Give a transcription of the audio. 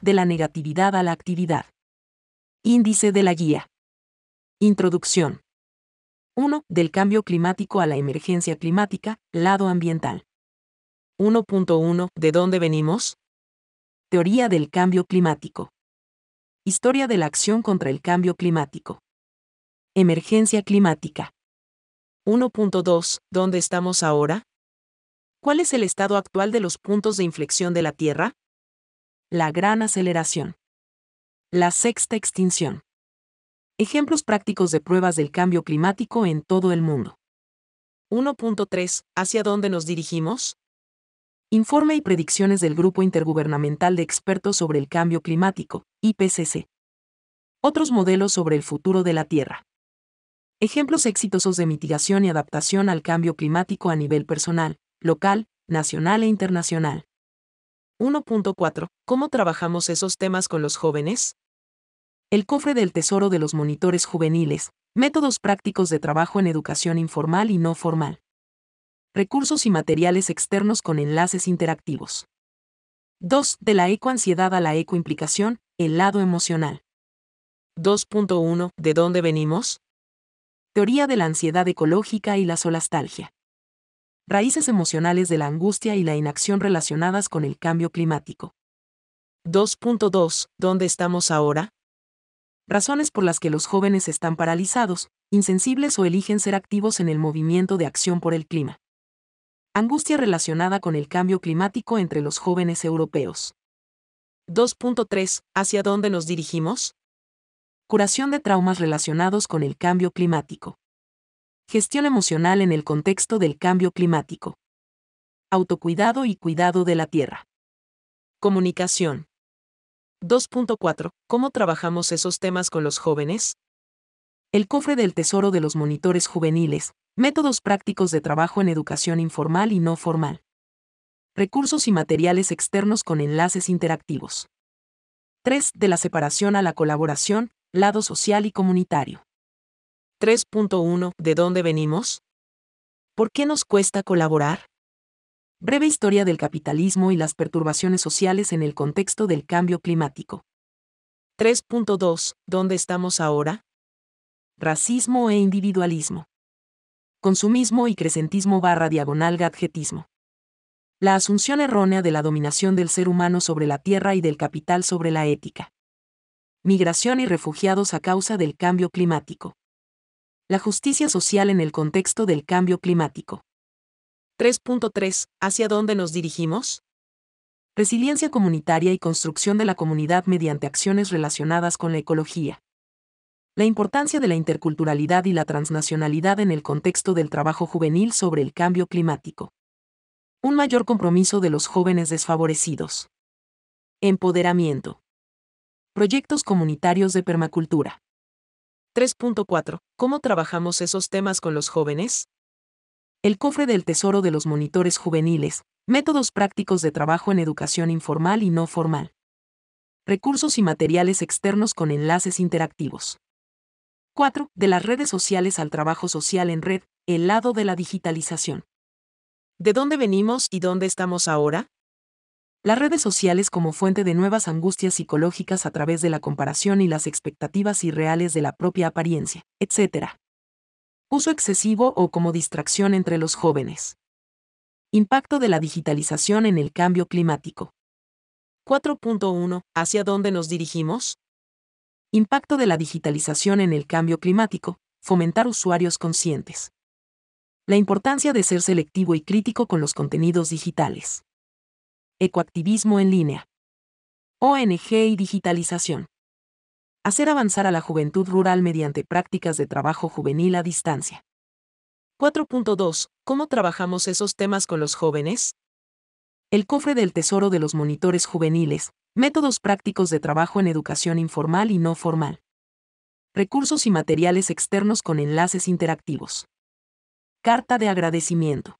de la negatividad a la actividad. Índice de la guía. Introducción. 1. Del cambio climático a la emergencia climática, lado ambiental. 1.1. ¿De dónde venimos? Teoría del cambio climático. Historia de la acción contra el cambio climático. Emergencia climática. 1.2. ¿Dónde estamos ahora? ¿Cuál es el estado actual de los puntos de inflexión de la Tierra? la gran aceleración. La sexta extinción. Ejemplos prácticos de pruebas del cambio climático en todo el mundo. 1.3. ¿Hacia dónde nos dirigimos? Informe y predicciones del Grupo Intergubernamental de Expertos sobre el Cambio Climático, IPCC. Otros modelos sobre el futuro de la Tierra. Ejemplos exitosos de mitigación y adaptación al cambio climático a nivel personal, local, nacional e internacional. 1.4. ¿Cómo trabajamos esos temas con los jóvenes? El cofre del tesoro de los monitores juveniles. Métodos prácticos de trabajo en educación informal y no formal. Recursos y materiales externos con enlaces interactivos. 2. De la ecoansiedad a la ecoimplicación, el lado emocional. 2.1. ¿De dónde venimos? Teoría de la ansiedad ecológica y la solastalgia. Raíces emocionales de la angustia y la inacción relacionadas con el cambio climático. 2.2. ¿Dónde estamos ahora? Razones por las que los jóvenes están paralizados, insensibles o eligen ser activos en el movimiento de acción por el clima. Angustia relacionada con el cambio climático entre los jóvenes europeos. 2.3. ¿Hacia dónde nos dirigimos? Curación de traumas relacionados con el cambio climático. Gestión emocional en el contexto del cambio climático. Autocuidado y cuidado de la tierra. Comunicación. 2.4. ¿Cómo trabajamos esos temas con los jóvenes? El cofre del tesoro de los monitores juveniles. Métodos prácticos de trabajo en educación informal y no formal. Recursos y materiales externos con enlaces interactivos. 3. De la separación a la colaboración, lado social y comunitario. 3.1 ¿De dónde venimos? ¿Por qué nos cuesta colaborar? Breve historia del capitalismo y las perturbaciones sociales en el contexto del cambio climático. 3.2 ¿Dónde estamos ahora? Racismo e individualismo. Consumismo y crecentismo barra diagonal gadgetismo. La asunción errónea de la dominación del ser humano sobre la tierra y del capital sobre la ética. Migración y refugiados a causa del cambio climático. La justicia social en el contexto del cambio climático. 3.3. ¿Hacia dónde nos dirigimos? Resiliencia comunitaria y construcción de la comunidad mediante acciones relacionadas con la ecología. La importancia de la interculturalidad y la transnacionalidad en el contexto del trabajo juvenil sobre el cambio climático. Un mayor compromiso de los jóvenes desfavorecidos. Empoderamiento. Proyectos comunitarios de permacultura. 3.4. ¿Cómo trabajamos esos temas con los jóvenes? El cofre del tesoro de los monitores juveniles. Métodos prácticos de trabajo en educación informal y no formal. Recursos y materiales externos con enlaces interactivos. 4. De las redes sociales al trabajo social en red, el lado de la digitalización. ¿De dónde venimos y dónde estamos ahora? Las redes sociales como fuente de nuevas angustias psicológicas a través de la comparación y las expectativas irreales de la propia apariencia, etc. Uso excesivo o como distracción entre los jóvenes. Impacto de la digitalización en el cambio climático. 4.1. ¿Hacia dónde nos dirigimos? Impacto de la digitalización en el cambio climático. Fomentar usuarios conscientes. La importancia de ser selectivo y crítico con los contenidos digitales. Ecoactivismo en línea. ONG y digitalización. Hacer avanzar a la juventud rural mediante prácticas de trabajo juvenil a distancia. 4.2. ¿Cómo trabajamos esos temas con los jóvenes? El cofre del tesoro de los monitores juveniles, métodos prácticos de trabajo en educación informal y no formal. Recursos y materiales externos con enlaces interactivos. Carta de agradecimiento.